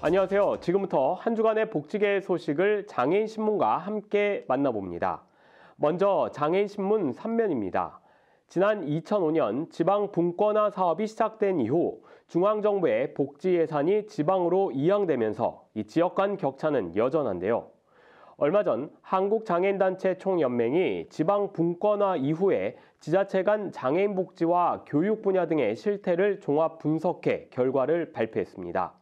안녕하세요. 지금부터 한 주간의 복지계 소식을 장애인신문과 함께 만나봅니다. 먼저 장애인신문 3면입니다. 지난 2005년 지방 분권화 사업이 시작된 이후 중앙정부의 복지 예산이 지방으로 이양되면서 이 지역 간 격차는 여전한데요. 얼마 전 한국장애인단체 총연맹이 지방 분권화 이후에 지자체 간 장애인 복지와 교육 분야 등의 실태를 종합 분석해 결과를 발표했습니다.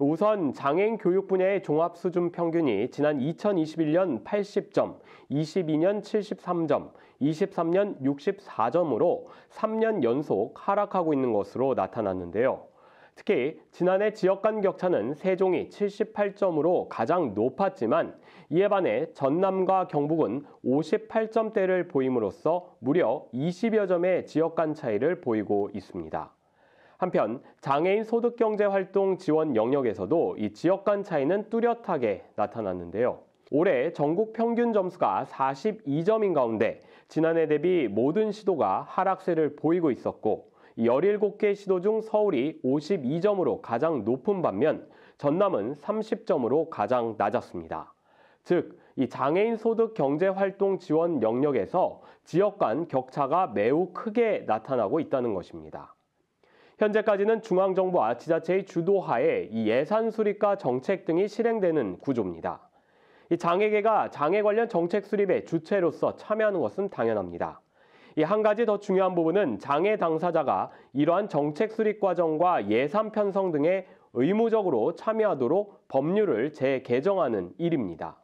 우선 장애인 교육 분야의 종합 수준 평균이 지난 2021년 80점, 22년 73점, 23년 64점으로 3년 연속 하락하고 있는 것으로 나타났는데요. 특히 지난해 지역 간 격차는 세종이 78점으로 가장 높았지만 이에 반해 전남과 경북은 58점대를 보임으로써 무려 20여 점의 지역 간 차이를 보이고 있습니다. 한편 장애인 소득 경제 활동 지원 영역에서도 이 지역 간 차이는 뚜렷하게 나타났는데요. 올해 전국 평균 점수가 42점인 가운데 지난해 대비 모든 시도가 하락세를 보이고 있었고 17개 시도 중 서울이 52점으로 가장 높은 반면 전남은 30점으로 가장 낮았습니다. 즉, 이 장애인 소득 경제 활동 지원 영역에서 지역 간 격차가 매우 크게 나타나고 있다는 것입니다. 현재까지는 중앙정부와 지자체의 주도하에 이 예산 수립과 정책 등이 실행되는 구조입니다. 이 장애계가 장애 관련 정책 수립의 주체로서 참여하는 것은 당연합니다. 이한 가지 더 중요한 부분은 장애 당사자가 이러한 정책 수립 과정과 예산 편성 등에 의무적으로 참여하도록 법률을 재개정하는 일입니다.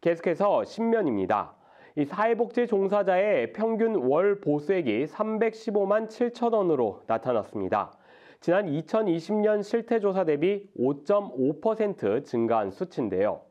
계속해서 신면입니다. 이 사회복지 종사자의 평균 월 보수액이 315만 7천 원으로 나타났습니다. 지난 2020년 실태조사 대비 5.5% 증가한 수치인데요.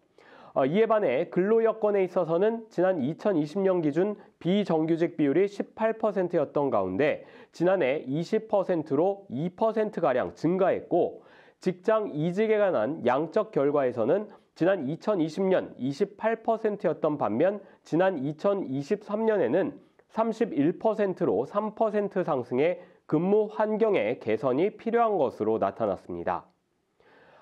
어, 이에 반해 근로여건에 있어서는 지난 2020년 기준 비정규직 비율이 18%였던 가운데 지난해 20%로 2%가량 증가했고 직장 이직에 관한 양적 결과에서는 지난 2020년 28%였던 반면 지난 2023년에는 31%로 3% 상승해 근무 환경의 개선이 필요한 것으로 나타났습니다.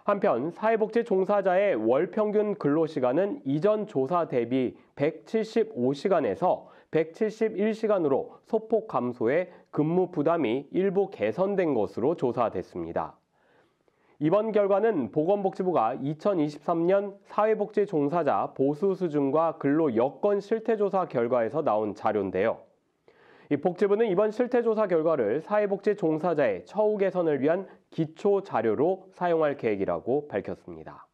한편 사회복지 종사자의 월 평균 근로시간은 이전 조사 대비 175시간에서 171시간으로 소폭 감소해 근무 부담이 일부 개선된 것으로 조사됐습니다. 이번 결과는 보건복지부가 2023년 사회복지 종사자 보수 수준과 근로 여건 실태조사 결과에서 나온 자료인데요. 이 복지부는 이번 실태조사 결과를 사회복지 종사자의 처우 개선을 위한 기초 자료로 사용할 계획이라고 밝혔습니다.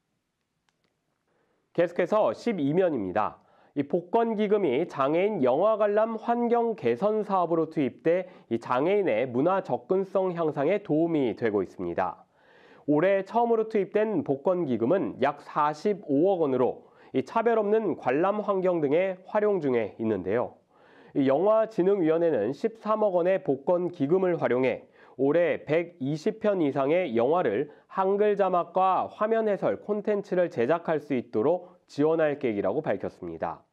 계속해서 12면입니다. 이 복권기금이 장애인 영화 관람 환경 개선 사업으로 투입돼 이 장애인의 문화 접근성 향상에 도움이 되고 있습니다. 올해 처음으로 투입된 복권 기금은 약 45억 원으로 차별 없는 관람 환경 등의 활용 중에 있는데요. 영화진흥위원회는 13억 원의 복권 기금을 활용해 올해 120편 이상의 영화를 한글 자막과 화면 해설 콘텐츠를 제작할 수 있도록 지원할 계획이라고 밝혔습니다.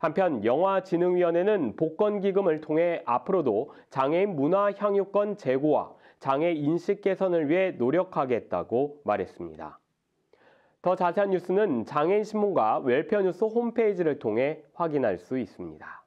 한편 영화진흥위원회는 복권 기금을 통해 앞으로도 장애인 문화 향유권 재고와 장애 인식 개선을 위해 노력하겠다고 말했습니다. 더 자세한 뉴스는 장애인 신문과 웰페어 뉴스 홈페이지를 통해 확인할 수 있습니다.